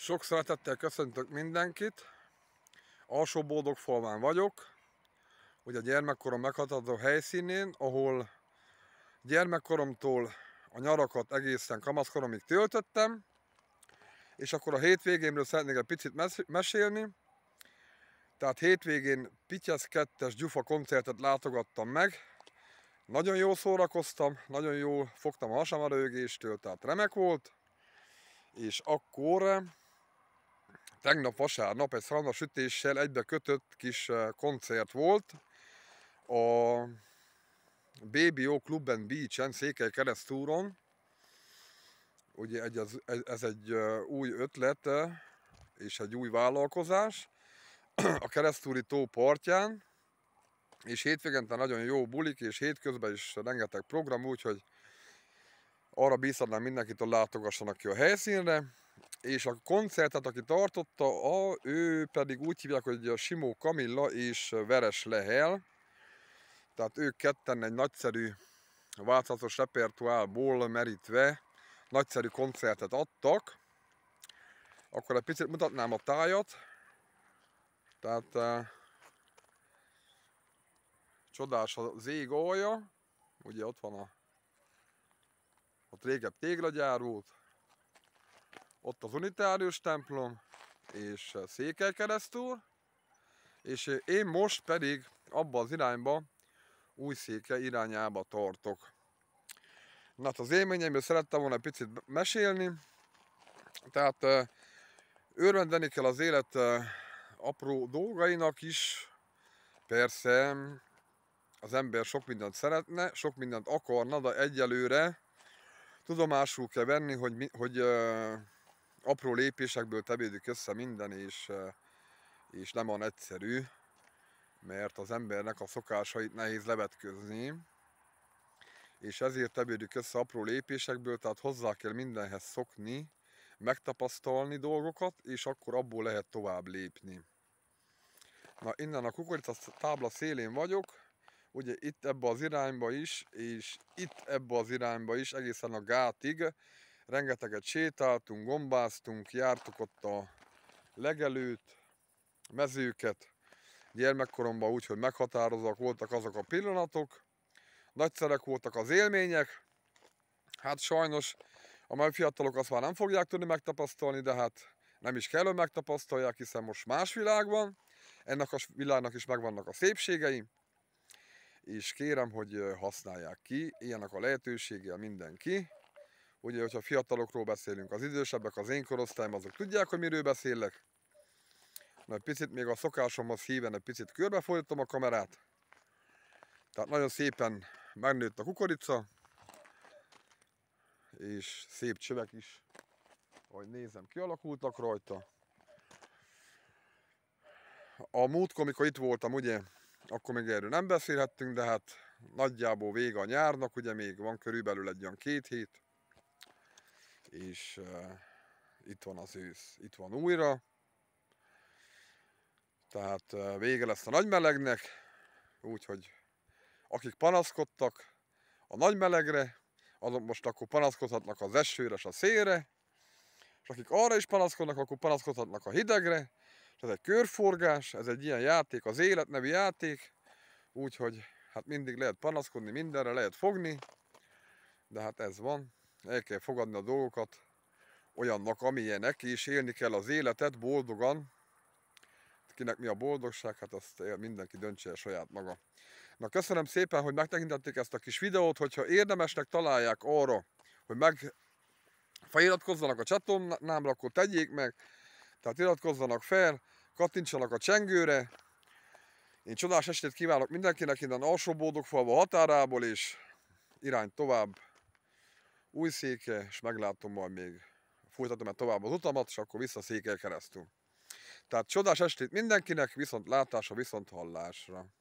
Sok szeretettel köszöntök mindenkit. Alsó Boldog falván vagyok, ugye a gyermekkorom meghatározó helyszínén, ahol gyermekkoromtól a nyarakat egészen kamaszkoromig töltöttem, és akkor a hétvégémről szeretnék egy picit mesélni. Tehát hétvégén Pityesz 2-es Gyufa koncertet látogattam meg, nagyon jól szórakoztam, nagyon jól fogtam a hasamarőgéstől, tehát remek volt, és akkor tegnap vasárnap egy sütéssel egybe kötött kis koncert volt a BBO Club and Beach-en, Székely keresztúron. Ugye egy, ez, e, ez egy új ötlet és egy új vállalkozás a keresztúri tó partján, és hétvégente nagyon jó bulik, és hétközben is rengeteg program, úgyhogy arra bízhatnám mindenkit, hogy látogassanak ki a helyszínre és a koncertet, aki tartotta, a, ő pedig úgy hívják, hogy a Simó Kamilla és Veres Lehel, tehát ők ketten egy nagyszerű változatos repertoárból merítve nagyszerű koncertet adtak. Akkor egy picit mutatnám a tájat. Tehát eh, csodás az ég alja. Ugye ott van a a régebb téglagyár ott az unitárius templom, és Székely keresztúr, és én most pedig abba az irányba, új széke irányába tartok. Na hát az élményemről szerettem volna picit mesélni, tehát örvendeni kell az élet apró dolgainak is, persze az ember sok mindent szeretne, sok mindent akarna, de egyelőre tudomásul kell venni, hogy, hogy apró lépésekből tevédik össze minden, és, és nem van egyszerű, mert az embernek a szokásait nehéz levetkőzni, és ezért tevődik össze apró lépésekből, tehát hozzá kell mindenhez szokni, megtapasztalni dolgokat, és akkor abból lehet tovább lépni. Na, innen a kukorica tábla szélén vagyok, ugye itt ebbe az irányba is, és itt ebbe az irányba is, egészen a gátig, rengeteget sétáltunk, gombáztunk, jártuk ott a legelőt, mezőket, gyermekkoromban úgy, hogy meghatározók voltak azok a pillanatok, nagyszerek voltak az élmények, hát sajnos a mai fiatalok azt már nem fogják tudni megtapasztalni, de hát nem is kell, hogy megtapasztalják, hiszen most más világban, ennek a világnak is megvannak a szépségei, és kérem, hogy használják ki, ilyenek a lehetőséggel mindenki, Ugye, hogyha fiatalokról beszélünk, az idősebbek, az én korosztályom, azok tudják, hogy miről beszélek. Na, egy picit még a szokásomhoz híven egy picit körbefolytottam a kamerát. Tehát nagyon szépen megnőtt a kukorica, és szép csövek is, ahogy nézem, kialakultak rajta. A múltkor, amikor itt voltam, ugye, akkor még erről nem beszélhettünk, de hát nagyjából vége a nyárnak, ugye még van körülbelül egy olyan két hét és uh, itt van az ősz, itt van újra. Tehát uh, vége lesz a nagy melegnek, úgyhogy akik panaszkodtak a nagy melegre, azok most akkor panaszkodhatnak az esőre és a szélre, és akik arra is panaszkodnak, akkor panaszkodhatnak a hidegre, és ez egy körforgás, ez egy ilyen játék, az élet nevű játék, úgyhogy hát mindig lehet panaszkodni, mindenre lehet fogni, de hát ez van el kell fogadni a dolgokat olyannak, amilyenek, és élni kell az életet boldogan. Kinek mi a boldogság, hát azt mindenki döntse el saját maga. Na köszönöm szépen, hogy megtekintették ezt a kis videót, hogyha érdemesnek találják arra, hogy meg feliratkozzanak a csatornámra, akkor tegyék meg, tehát iratkozzanak fel, kattintsanak a csengőre. Én csodás estét kívánok mindenkinek innen alsó bódogfalva határából, és irány tovább új széke, és meglátom majd még, folytatom el tovább az utamat, és akkor vissza székel keresztül. Tehát csodás estét mindenkinek, viszont látásra, viszont hallásra.